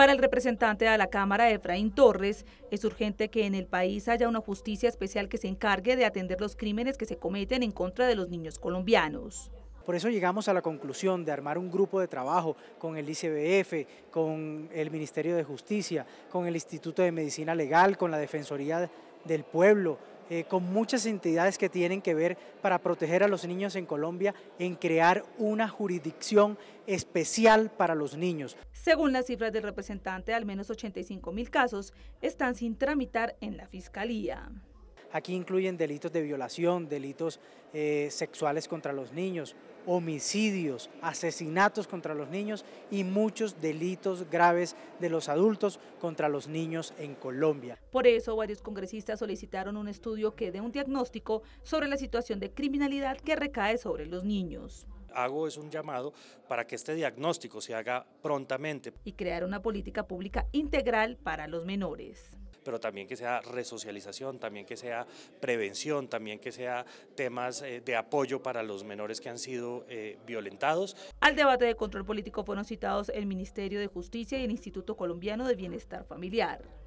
Para el representante de la Cámara, Efraín Torres, es urgente que en el país haya una justicia especial que se encargue de atender los crímenes que se cometen en contra de los niños colombianos. Por eso llegamos a la conclusión de armar un grupo de trabajo con el ICBF, con el Ministerio de Justicia, con el Instituto de Medicina Legal, con la Defensoría del Pueblo, eh, con muchas entidades que tienen que ver para proteger a los niños en Colombia, en crear una jurisdicción especial para los niños. Según las cifras del representante, al menos 85 mil casos están sin tramitar en la Fiscalía. Aquí incluyen delitos de violación, delitos eh, sexuales contra los niños, homicidios, asesinatos contra los niños y muchos delitos graves de los adultos contra los niños en Colombia. Por eso varios congresistas solicitaron un estudio que dé un diagnóstico sobre la situación de criminalidad que recae sobre los niños hago es un llamado para que este diagnóstico se haga prontamente. Y crear una política pública integral para los menores pero también que sea resocialización, también que sea prevención, también que sea temas eh, de apoyo para los menores que han sido eh, violentados. Al debate de control político fueron citados el Ministerio de Justicia y el Instituto Colombiano de Bienestar Familiar.